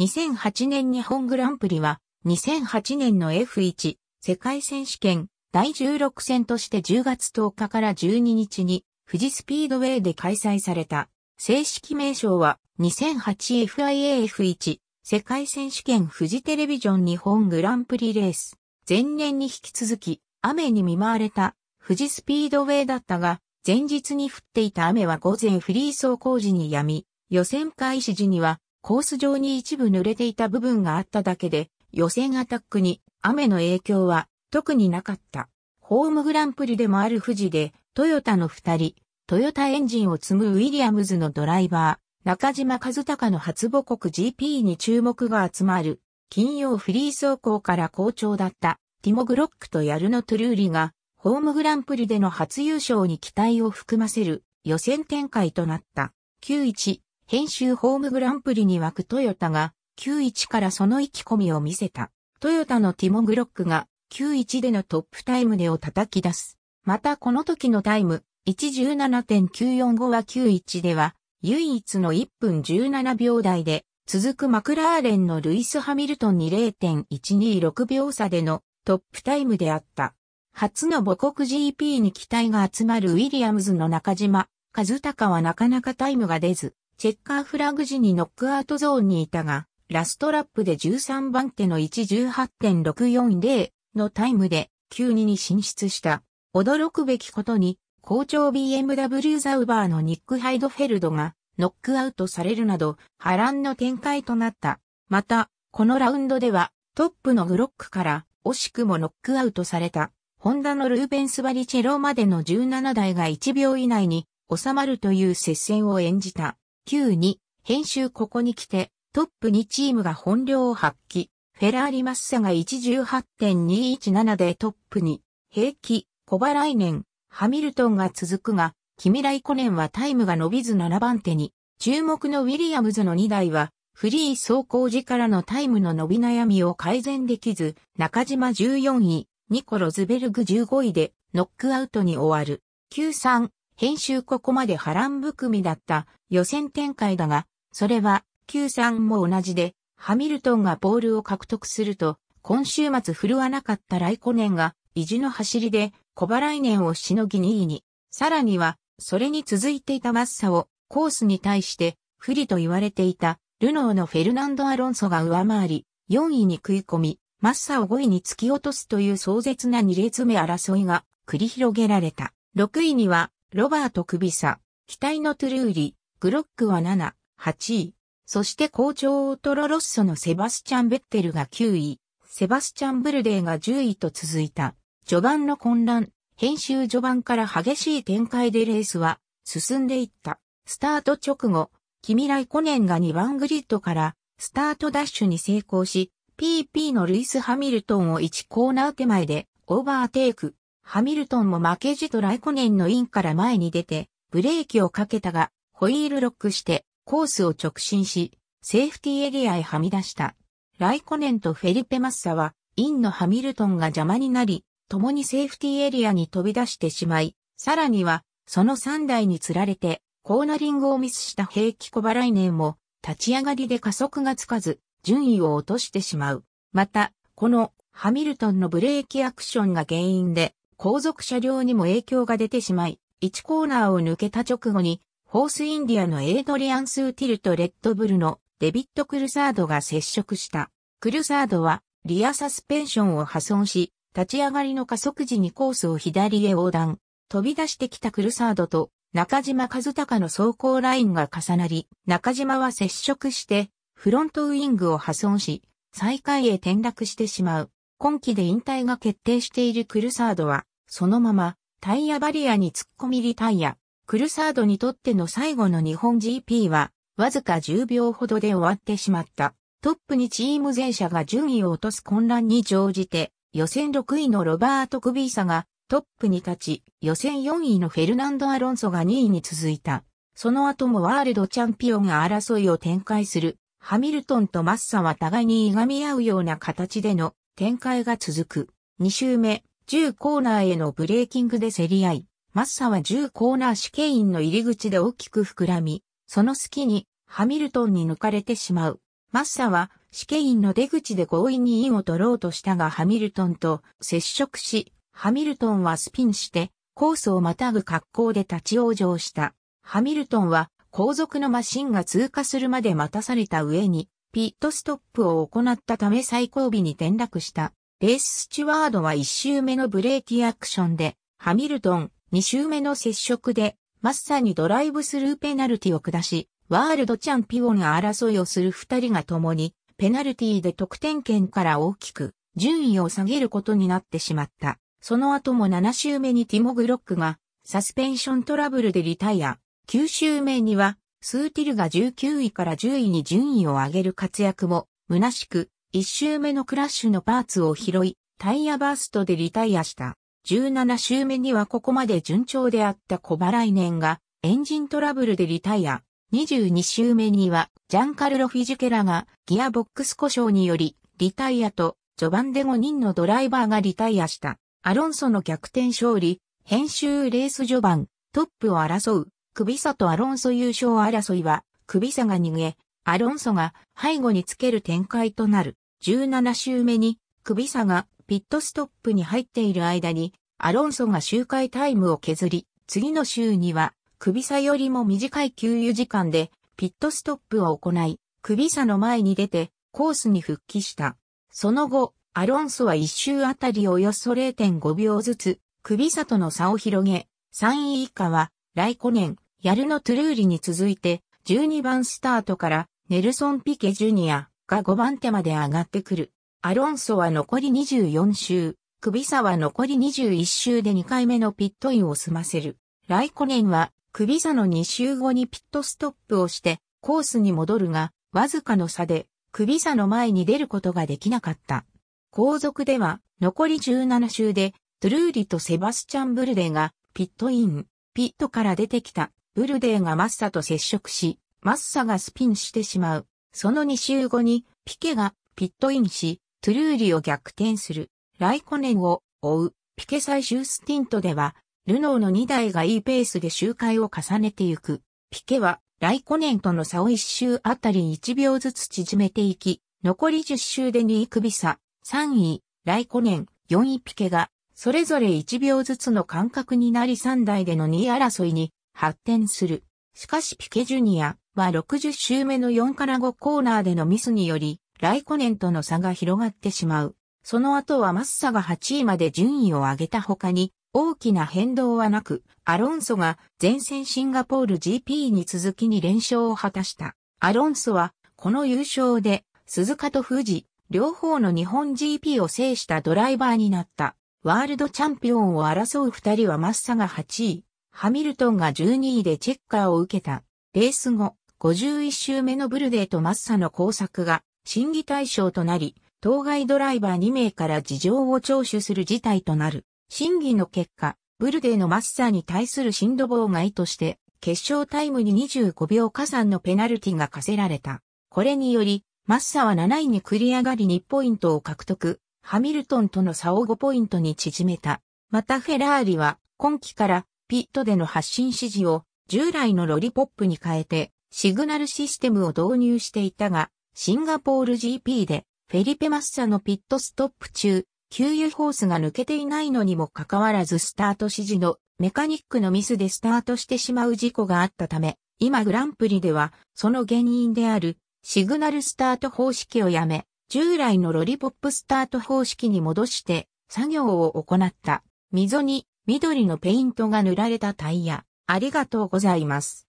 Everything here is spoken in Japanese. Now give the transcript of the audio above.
2008年日本グランプリは、2008年の F1 世界選手権第16戦として10月10日から12日に富士スピードウェイで開催された。正式名称は 2008FIAF1 世界選手権富士テレビジョン日本グランプリレース。前年に引き続き雨に見舞われた富士スピードウェイだったが、前日に降っていた雨は午前フリー走行時に止み、予選開始時にはコース上に一部濡れていた部分があっただけで、予選アタックに雨の影響は特になかった。ホームグランプリでもある富士で、トヨタの二人、トヨタエンジンを積むウィリアムズのドライバー、中島和孝の初母国 GP に注目が集まる。金曜フリー走行から好調だったティモ・グロックとヤルノ・トゥルーリがホームグランプリでの初優勝に期待を含ませる予選展開となった。9-1編集ホームグランプリに湧くトヨタが、91からその意気込みを見せた。トヨタのティモ・グロックが、91でのトップタイムでを叩き出す。またこの時のタイム、117.945は91では、唯一の1分17秒台で、続くマクラーレンのルイス・ハミルトンに0.126秒差でのトップタイムであった。初の母国 GP に期待が集まるウィリアムズの中島、和孝はなかなかタイムが出ず、チェッカーフラグ時にノックアウトゾーンにいたが、ラストラップで13番手の118.640のタイムで9 2に進出した。驚くべきことに、校長 BMW ザウバーのニック・ハイドフェルドがノックアウトされるなど波乱の展開となった。また、このラウンドではトップのグロックから惜しくもノックアウトされた。ホンダのルーベンス・バリチェロまでの17台が1秒以内に収まるという接戦を演じた。92、編集ここに来て、トップ2チームが本領を発揮。フェラーリマッサが118.217でトップに、平気、小バ来年、ハミルトンが続くが、キミライコネンはタイムが伸びず7番手に、注目のウィリアムズの2台は、フリー走行時からのタイムの伸び悩みを改善できず、中島14位、ニコ・ロズベルグ15位でノックアウトに終わる。93、編集ここまで波乱含みだった予選展開だが、それは Q3 も同じで、ハミルトンがボールを獲得すると、今週末振るわなかったライコネンが意地の走りで小払い年をしのぎ2位に、さらには、それに続いていたマッサをコースに対して不利と言われていたルノーのフェルナンド・アロンソが上回り、4位に食い込み、マッサを5位に突き落とすという壮絶な2列目争いが繰り広げられた。6位にはロバート・クビサ、機体のトゥルーリ、グロックは7、8位。そして校長オートロロッソのセバスチャン・ベッテルが9位、セバスチャン・ブルデーが10位と続いた。序盤の混乱、編集序盤から激しい展開でレースは進んでいった。スタート直後、キミライコネンが2番グリッドからスタートダッシュに成功し、PP のルイス・ハミルトンを1コーナー手前でオーバーテイク。ハミルトンも負けじとライコネンのインから前に出て、ブレーキをかけたが、ホイールロックしてコースを直進し、セーフティーエリアへはみ出した。ライコネンとフェリペマッサは、インのハミルトンが邪魔になり、共にセーフティーエリアに飛び出してしまい、さらには、その3台につられて、コーナリングをミスした平気小イネンも、立ち上がりで加速がつかず、順位を落としてしまう。また、この、ハミルトンのブレーキアクションが原因で、後続車両にも影響が出てしまい、1コーナーを抜けた直後に、ホースインディアのエイドリアン・スーティルとレッドブルのデビット・クルサードが接触した。クルサードはリアサスペンションを破損し、立ち上がりの加速時にコースを左へ横断。飛び出してきたクルサードと中島和孝の走行ラインが重なり、中島は接触して、フロントウィングを破損し、最下位へ転落してしまう。今季で引退が決定しているクルサードは、そのままタイヤバリアに突っ込みリタイヤ。クルサードにとっての最後の日本 GP は、わずか10秒ほどで終わってしまった。トップにチーム全社が順位を落とす混乱に乗じて、予選6位のロバート・クビーサがトップに立ち、予選4位のフェルナンド・アロンソが2位に続いた。その後もワールドチャンピオンが争いを展開する。ハミルトンとマッサは互いにいがみ合うような形での展開が続く。2周目、10コーナーへのブレーキングで競り合い、マッサは10コーナー試験員の入り口で大きく膨らみ、その隙にハミルトンに抜かれてしまう。マッサは試験員の出口で強引にインを取ろうとしたがハミルトンと接触し、ハミルトンはスピンしてコースをまたぐ格好で立ち往生した。ハミルトンは後続のマシンが通過するまで待たされた上に、ピットストップを行ったため最後尾に転落した。レーススチュワードは1周目のブレーキアクションで、ハミルトン、2周目の接触で、まさにドライブスルーペナルティを下し、ワールドチャンピオン争いをする2人が共に、ペナルティで得点圏から大きく、順位を下げることになってしまった。その後も7周目にティモ・グロックが、サスペンショントラブルでリタイア。9周目には、スーティルが19位から10位に順位を上げる活躍も、虚しく、一周目のクラッシュのパーツを拾い、タイヤバーストでリタイアした。17周目にはここまで順調であった小払い年がエンジントラブルでリタイア。22周目にはジャンカルロ・フィジケラがギアボックス故障によりリタイアと序盤で5人のドライバーがリタイアした。アロンソの逆転勝利、編集レース序盤、トップを争う、クビサとアロンソ優勝争いは、クビサが逃げ、アロンソが背後につける展開となる。17周目に、クビサがピットストップに入っている間に、アロンソが周回タイムを削り、次の週には、クビサよりも短い給油時間で、ピットストップを行い、クビサの前に出て、コースに復帰した。その後、アロンソは1周あたりおよそ0.5秒ずつ、クビサとの差を広げ、3位以下は、ライコネン、ヤルノ・トゥルーリに続いて、12番スタートから、ネルソン・ピケ・ジュニア、が5番手まで上がってくる。アロンソは残り24周、クビサは残り21周で2回目のピットインを済ませる。ライコネンは、クビサの2周後にピットストップをして、コースに戻るが、わずかの差で、クビサの前に出ることができなかった。後続では、残り17周で、トゥルーリとセバスチャン・ブルデが、ピットイン、ピットから出てきた、ブルデーがマッサと接触し、マッサがスピンしてしまう。その2週後に、ピケがピットインし、トゥルーリを逆転する。ライコネンを追う。ピケ最終スティントでは、ルノーの2台がいいペースで周回を重ねていく。ピケは、ライコネンとの差を1周あたり1秒ずつ縮めていき、残り10周で2位首差、3位、ライコネン、4位ピケが、それぞれ1秒ずつの間隔になり3台での2位争いに発展する。しかしピケジュニアは60周目の4から5コーナーでのミスにより、ライコネンとの差が広がってしまう。その後はマッサが8位まで順位を上げた他に、大きな変動はなく、アロンソが前線シンガポール GP に続きに連勝を果たした。アロンソは、この優勝で、鈴鹿と富士、両方の日本 GP を制したドライバーになった。ワールドチャンピオンを争う二人はマッサが8位、ハミルトンが12位でチェッカーを受けた。レース後、51周目のブルデーとマッサの工作が審議対象となり、当該ドライバー2名から事情を聴取する事態となる。審議の結果、ブルデーのマッサに対する振動妨害として、決勝タイムに25秒加算のペナルティが課せられた。これにより、マッサは7位に繰り上がり2ポイントを獲得、ハミルトンとの差を5ポイントに縮めた。またフェラーリは、今季からピットでの発信指示を従来のロリポップに変えてシグナルシステムを導入していたが、シンガポール GP でフェリペマッサのピットストップ中、給油ホースが抜けていないのにもかかわらずスタート指示のメカニックのミスでスタートしてしまう事故があったため、今グランプリではその原因であるシグナルスタート方式をやめ、従来のロリポップスタート方式に戻して作業を行った。溝に緑のペイントが塗られたタイヤ。ありがとうございます。